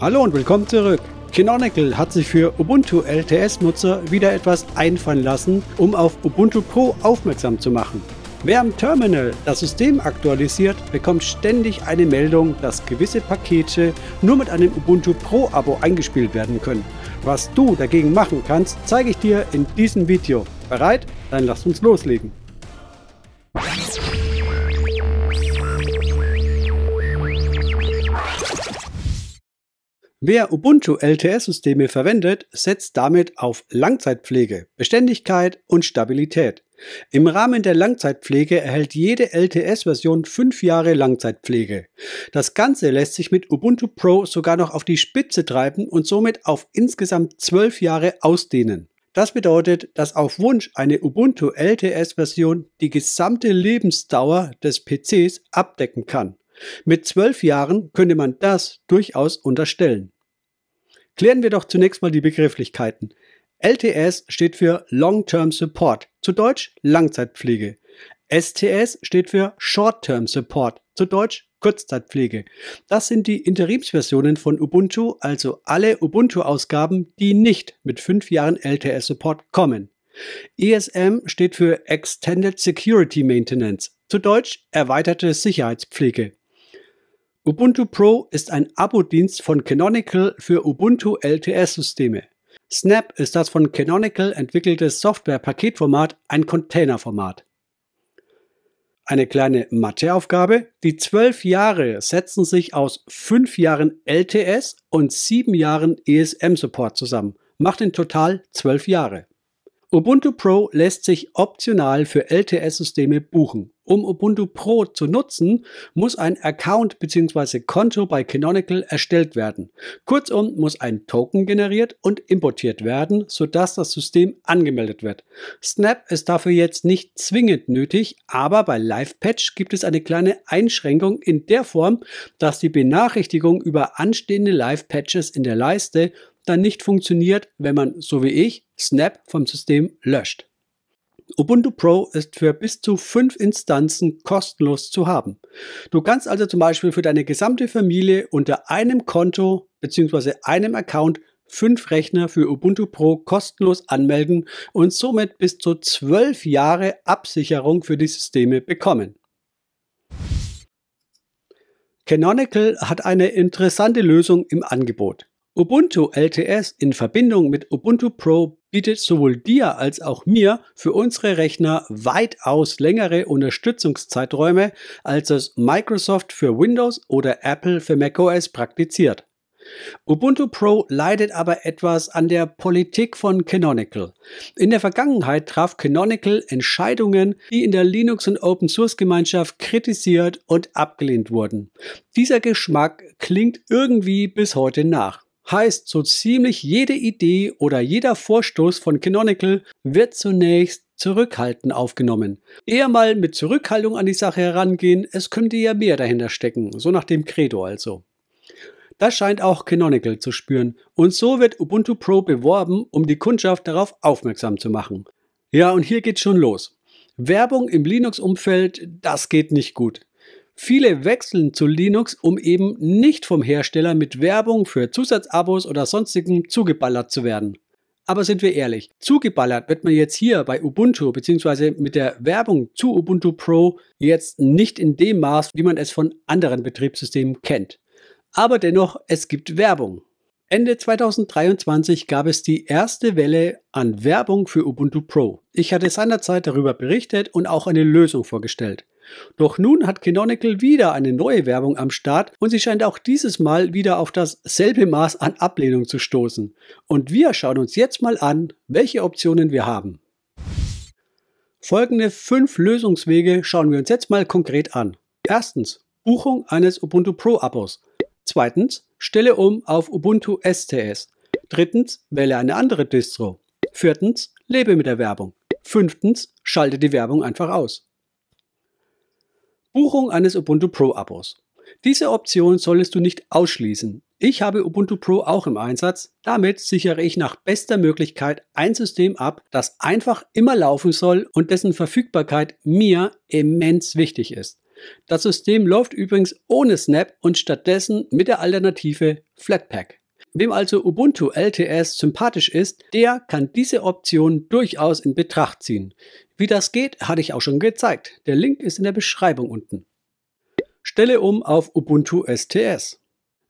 Hallo und willkommen zurück. Canonical hat sich für Ubuntu LTS-Nutzer wieder etwas einfallen lassen, um auf Ubuntu Pro aufmerksam zu machen. Wer am Terminal das System aktualisiert, bekommt ständig eine Meldung, dass gewisse Pakete nur mit einem Ubuntu Pro Abo eingespielt werden können. Was du dagegen machen kannst, zeige ich dir in diesem Video. Bereit? Dann lass uns loslegen. Wer Ubuntu LTS-Systeme verwendet, setzt damit auf Langzeitpflege, Beständigkeit und Stabilität. Im Rahmen der Langzeitpflege erhält jede LTS-Version fünf Jahre Langzeitpflege. Das Ganze lässt sich mit Ubuntu Pro sogar noch auf die Spitze treiben und somit auf insgesamt zwölf Jahre ausdehnen. Das bedeutet, dass auf Wunsch eine Ubuntu LTS-Version die gesamte Lebensdauer des PCs abdecken kann. Mit zwölf Jahren könnte man das durchaus unterstellen. Klären wir doch zunächst mal die Begrifflichkeiten. LTS steht für Long-Term Support, zu Deutsch Langzeitpflege. STS steht für Short-Term Support, zu Deutsch Kurzzeitpflege. Das sind die Interimsversionen von Ubuntu, also alle Ubuntu-Ausgaben, die nicht mit fünf Jahren LTS-Support kommen. ESM steht für Extended Security Maintenance, zu Deutsch erweiterte Sicherheitspflege. Ubuntu Pro ist ein Abo-Dienst von Canonical für Ubuntu LTS-Systeme. Snap ist das von Canonical entwickelte Software-Paketformat, ein Containerformat. Eine kleine Matheaufgabe. Die zwölf Jahre setzen sich aus fünf Jahren LTS und sieben Jahren ESM-Support zusammen. Macht in total zwölf Jahre. Ubuntu Pro lässt sich optional für LTS-Systeme buchen. Um Ubuntu Pro zu nutzen, muss ein Account bzw. Konto bei Canonical erstellt werden. Kurzum muss ein Token generiert und importiert werden, sodass das System angemeldet wird. Snap ist dafür jetzt nicht zwingend nötig, aber bei Live Patch gibt es eine kleine Einschränkung in der Form, dass die Benachrichtigung über anstehende Live Patches in der Leiste dann nicht funktioniert, wenn man, so wie ich, Snap vom System löscht. Ubuntu Pro ist für bis zu fünf Instanzen kostenlos zu haben. Du kannst also zum Beispiel für deine gesamte Familie unter einem Konto bzw. einem Account fünf Rechner für Ubuntu Pro kostenlos anmelden und somit bis zu zwölf Jahre Absicherung für die Systeme bekommen. Canonical hat eine interessante Lösung im Angebot. Ubuntu LTS in Verbindung mit Ubuntu Pro bietet sowohl dir als auch mir für unsere Rechner weitaus längere Unterstützungszeiträume, als es Microsoft für Windows oder Apple für macOS praktiziert. Ubuntu Pro leidet aber etwas an der Politik von Canonical. In der Vergangenheit traf Canonical Entscheidungen, die in der Linux- und Open-Source-Gemeinschaft kritisiert und abgelehnt wurden. Dieser Geschmack klingt irgendwie bis heute nach heißt so ziemlich jede Idee oder jeder Vorstoß von Canonical wird zunächst zurückhaltend aufgenommen. Eher mal mit Zurückhaltung an die Sache herangehen, es könnte ja mehr dahinter stecken, so nach dem Credo also. Das scheint auch Canonical zu spüren und so wird Ubuntu Pro beworben, um die Kundschaft darauf aufmerksam zu machen. Ja, und hier geht's schon los. Werbung im Linux-Umfeld, das geht nicht gut. Viele wechseln zu Linux, um eben nicht vom Hersteller mit Werbung für Zusatzabos oder sonstigem zugeballert zu werden. Aber sind wir ehrlich, zugeballert wird man jetzt hier bei Ubuntu bzw. mit der Werbung zu Ubuntu Pro jetzt nicht in dem Maß, wie man es von anderen Betriebssystemen kennt. Aber dennoch, es gibt Werbung. Ende 2023 gab es die erste Welle an Werbung für Ubuntu Pro. Ich hatte seinerzeit darüber berichtet und auch eine Lösung vorgestellt. Doch nun hat Canonical wieder eine neue Werbung am Start und sie scheint auch dieses Mal wieder auf dasselbe Maß an Ablehnung zu stoßen. Und wir schauen uns jetzt mal an, welche Optionen wir haben. Folgende fünf Lösungswege schauen wir uns jetzt mal konkret an. Erstens, Buchung eines Ubuntu Pro Abos. Zweitens, stelle um auf Ubuntu STS. Drittens, wähle eine andere Distro. Viertens, lebe mit der Werbung. Fünftens, schalte die Werbung einfach aus. Buchung eines Ubuntu Pro Abos. Diese Option solltest du nicht ausschließen. Ich habe Ubuntu Pro auch im Einsatz. Damit sichere ich nach bester Möglichkeit ein System ab, das einfach immer laufen soll und dessen Verfügbarkeit mir immens wichtig ist. Das System läuft übrigens ohne Snap und stattdessen mit der Alternative Flatpak. Wem also Ubuntu LTS sympathisch ist, der kann diese Option durchaus in Betracht ziehen. Wie das geht, hatte ich auch schon gezeigt. Der Link ist in der Beschreibung unten. Stelle um auf Ubuntu STS.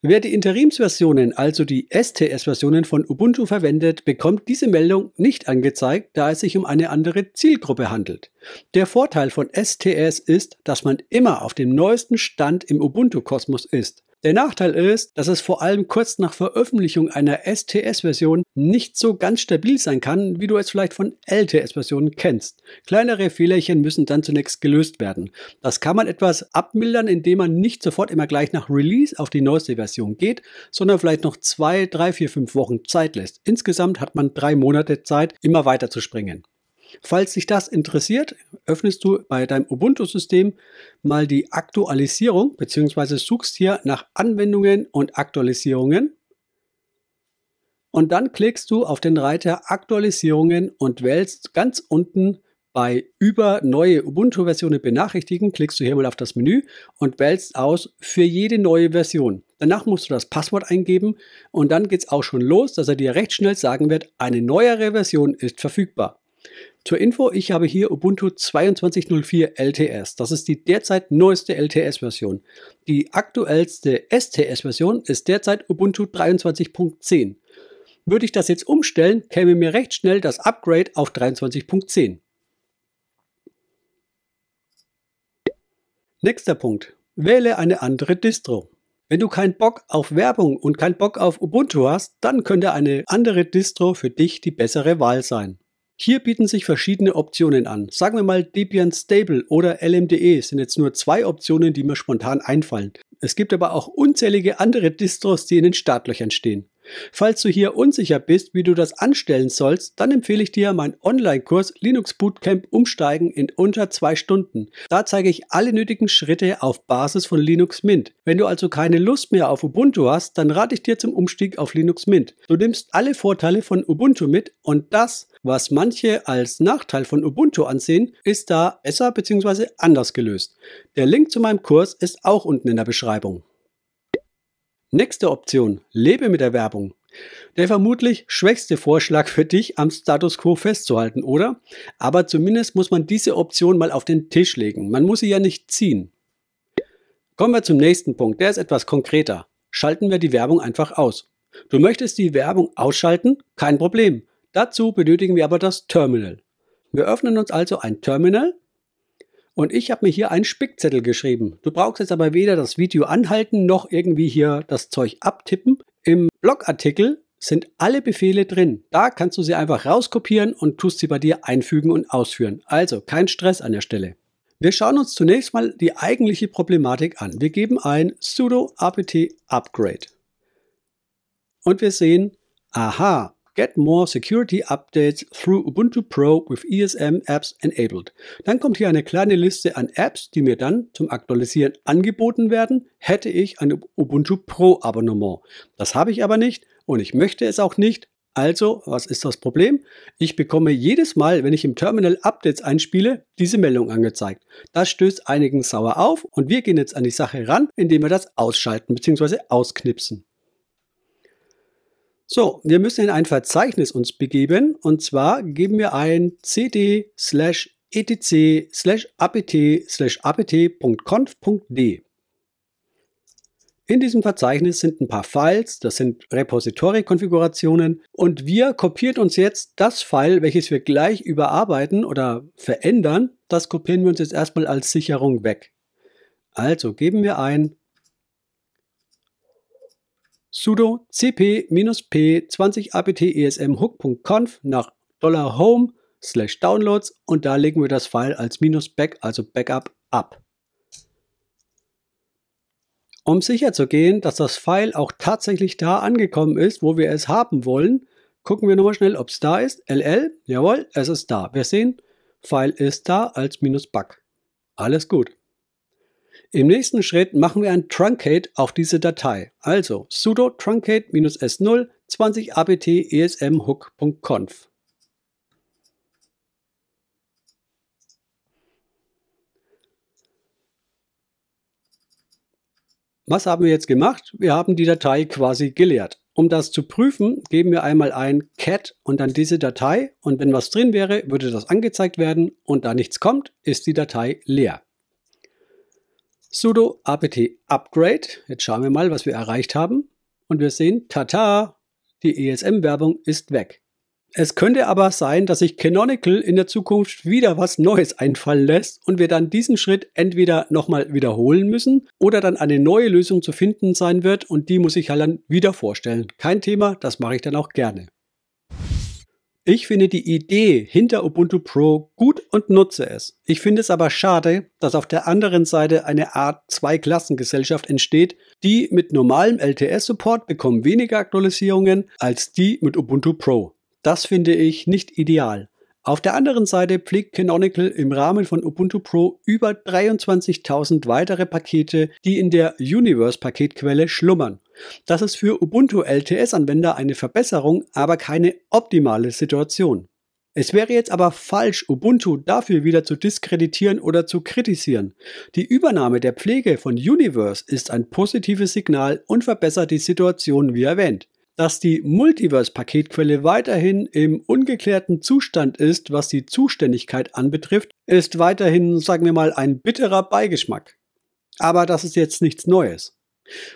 Wer die Interimsversionen, also die STS-Versionen von Ubuntu verwendet, bekommt diese Meldung nicht angezeigt, da es sich um eine andere Zielgruppe handelt. Der Vorteil von STS ist, dass man immer auf dem neuesten Stand im Ubuntu-Kosmos ist. Der Nachteil ist, dass es vor allem kurz nach Veröffentlichung einer STS-Version nicht so ganz stabil sein kann, wie du es vielleicht von LTS-Versionen kennst. Kleinere Fehlerchen müssen dann zunächst gelöst werden. Das kann man etwas abmildern, indem man nicht sofort immer gleich nach Release auf die neueste Version geht, sondern vielleicht noch zwei, drei, vier, fünf Wochen Zeit lässt. Insgesamt hat man drei Monate Zeit, immer weiter zu springen. Falls dich das interessiert, öffnest du bei deinem Ubuntu-System mal die Aktualisierung bzw. suchst hier nach Anwendungen und Aktualisierungen. Und dann klickst du auf den Reiter Aktualisierungen und wählst ganz unten bei über neue Ubuntu-Versionen benachrichtigen, klickst du hier mal auf das Menü und wählst aus für jede neue Version. Danach musst du das Passwort eingeben und dann geht es auch schon los, dass er dir recht schnell sagen wird, eine neuere Version ist verfügbar. Zur Info, ich habe hier Ubuntu 22.04 LTS. Das ist die derzeit neueste LTS-Version. Die aktuellste STS-Version ist derzeit Ubuntu 23.10. Würde ich das jetzt umstellen, käme mir recht schnell das Upgrade auf 23.10. Nächster Punkt. Wähle eine andere Distro. Wenn du keinen Bock auf Werbung und keinen Bock auf Ubuntu hast, dann könnte eine andere Distro für dich die bessere Wahl sein. Hier bieten sich verschiedene Optionen an. Sagen wir mal Debian Stable oder LMDE sind jetzt nur zwei Optionen, die mir spontan einfallen. Es gibt aber auch unzählige andere Distros, die in den Startlöchern stehen. Falls du hier unsicher bist, wie du das anstellen sollst, dann empfehle ich dir meinen Online-Kurs Linux Bootcamp Umsteigen in unter zwei Stunden. Da zeige ich alle nötigen Schritte auf Basis von Linux Mint. Wenn du also keine Lust mehr auf Ubuntu hast, dann rate ich dir zum Umstieg auf Linux Mint. Du nimmst alle Vorteile von Ubuntu mit und das was manche als Nachteil von Ubuntu ansehen, ist da besser bzw. anders gelöst. Der Link zu meinem Kurs ist auch unten in der Beschreibung. Nächste Option, lebe mit der Werbung. Der vermutlich schwächste Vorschlag für dich, am Status quo festzuhalten, oder? Aber zumindest muss man diese Option mal auf den Tisch legen. Man muss sie ja nicht ziehen. Kommen wir zum nächsten Punkt, der ist etwas konkreter. Schalten wir die Werbung einfach aus. Du möchtest die Werbung ausschalten? Kein Problem. Dazu benötigen wir aber das Terminal. Wir öffnen uns also ein Terminal und ich habe mir hier einen Spickzettel geschrieben. Du brauchst jetzt aber weder das Video anhalten noch irgendwie hier das Zeug abtippen. Im Blogartikel sind alle Befehle drin. Da kannst du sie einfach rauskopieren und tust sie bei dir einfügen und ausführen. Also kein Stress an der Stelle. Wir schauen uns zunächst mal die eigentliche Problematik an. Wir geben ein sudo apt upgrade. Und wir sehen, aha, Get more security updates through Ubuntu Pro with ESM Apps enabled. Dann kommt hier eine kleine Liste an Apps, die mir dann zum Aktualisieren angeboten werden, hätte ich ein Ubuntu Pro Abonnement. Das habe ich aber nicht und ich möchte es auch nicht. Also, was ist das Problem? Ich bekomme jedes Mal, wenn ich im Terminal Updates einspiele, diese Meldung angezeigt. Das stößt einigen sauer auf und wir gehen jetzt an die Sache ran, indem wir das ausschalten bzw. ausknipsen. So, wir müssen in ein Verzeichnis uns begeben und zwar geben wir ein cd slash etc slash apt slash apt.conf.de. In diesem Verzeichnis sind ein paar Files, das sind Repository-Konfigurationen und wir kopieren uns jetzt das File, welches wir gleich überarbeiten oder verändern. Das kopieren wir uns jetzt erstmal als Sicherung weg. Also geben wir ein sudo cp-p 20 apt esm hook.conf nach $home slash downloads und da legen wir das File als minus back, also Backup, ab. Um sicherzugehen, dass das File auch tatsächlich da angekommen ist, wo wir es haben wollen, gucken wir nochmal schnell, ob es da ist. LL, jawohl, es ist da. Wir sehen, File ist da als minus back. Alles gut. Im nächsten Schritt machen wir ein Truncate auf diese Datei. Also sudo truncate-s0 20 apt esm Was haben wir jetzt gemacht? Wir haben die Datei quasi geleert. Um das zu prüfen, geben wir einmal ein cat und dann diese Datei und wenn was drin wäre, würde das angezeigt werden und da nichts kommt, ist die Datei leer sudo apt upgrade. Jetzt schauen wir mal, was wir erreicht haben. Und wir sehen, tata, die ESM-Werbung ist weg. Es könnte aber sein, dass sich Canonical in der Zukunft wieder was Neues einfallen lässt und wir dann diesen Schritt entweder nochmal wiederholen müssen oder dann eine neue Lösung zu finden sein wird und die muss ich halt dann wieder vorstellen. Kein Thema, das mache ich dann auch gerne. Ich finde die Idee hinter Ubuntu Pro gut und nutze es. Ich finde es aber schade, dass auf der anderen Seite eine Art Zweiklassengesellschaft entsteht. Die mit normalem LTS-Support bekommen weniger Aktualisierungen als die mit Ubuntu Pro. Das finde ich nicht ideal. Auf der anderen Seite pflegt Canonical im Rahmen von Ubuntu Pro über 23.000 weitere Pakete, die in der Universe-Paketquelle schlummern. Das ist für Ubuntu LTS-Anwender eine Verbesserung, aber keine optimale Situation. Es wäre jetzt aber falsch, Ubuntu dafür wieder zu diskreditieren oder zu kritisieren. Die Übernahme der Pflege von Universe ist ein positives Signal und verbessert die Situation, wie erwähnt. Dass die Multiverse-Paketquelle weiterhin im ungeklärten Zustand ist, was die Zuständigkeit anbetrifft, ist weiterhin, sagen wir mal, ein bitterer Beigeschmack. Aber das ist jetzt nichts Neues.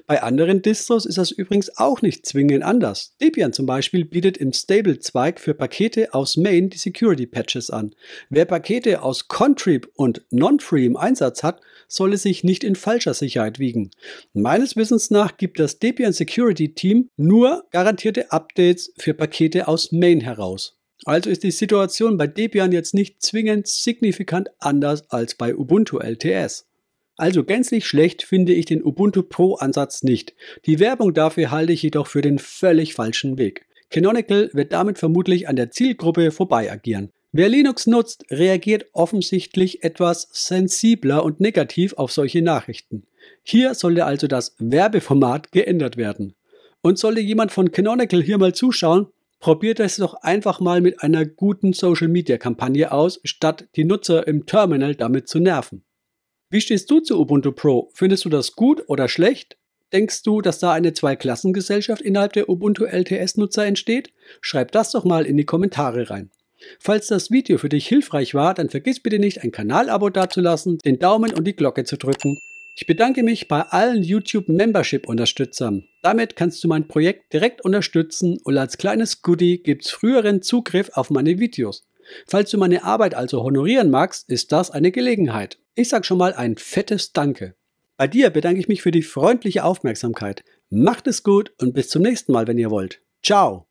Bei anderen Distros ist das übrigens auch nicht zwingend anders. Debian zum Beispiel bietet im Stable-Zweig für Pakete aus Main die Security-Patches an. Wer Pakete aus Contrib und Non-Free im Einsatz hat, solle sich nicht in falscher Sicherheit wiegen. Meines Wissens nach gibt das Debian Security Team nur garantierte Updates für Pakete aus Main heraus. Also ist die Situation bei Debian jetzt nicht zwingend signifikant anders als bei Ubuntu LTS. Also gänzlich schlecht finde ich den Ubuntu Pro Ansatz nicht. Die Werbung dafür halte ich jedoch für den völlig falschen Weg. Canonical wird damit vermutlich an der Zielgruppe vorbei agieren. Wer Linux nutzt, reagiert offensichtlich etwas sensibler und negativ auf solche Nachrichten. Hier sollte also das Werbeformat geändert werden. Und sollte jemand von Canonical hier mal zuschauen, probiert es doch einfach mal mit einer guten Social-Media-Kampagne aus, statt die Nutzer im Terminal damit zu nerven. Wie stehst du zu Ubuntu Pro? Findest du das gut oder schlecht? Denkst du, dass da eine Zweiklassengesellschaft innerhalb der Ubuntu LTS-Nutzer entsteht? Schreib das doch mal in die Kommentare rein. Falls das Video für dich hilfreich war, dann vergiss bitte nicht, ein Kanalabo dazulassen, den Daumen und die Glocke zu drücken. Ich bedanke mich bei allen YouTube Membership Unterstützern. Damit kannst du mein Projekt direkt unterstützen und als kleines Goodie gibt's früheren Zugriff auf meine Videos. Falls du meine Arbeit also honorieren magst, ist das eine Gelegenheit. Ich sage schon mal ein fettes Danke. Bei dir bedanke ich mich für die freundliche Aufmerksamkeit. Macht es gut und bis zum nächsten Mal, wenn ihr wollt. Ciao.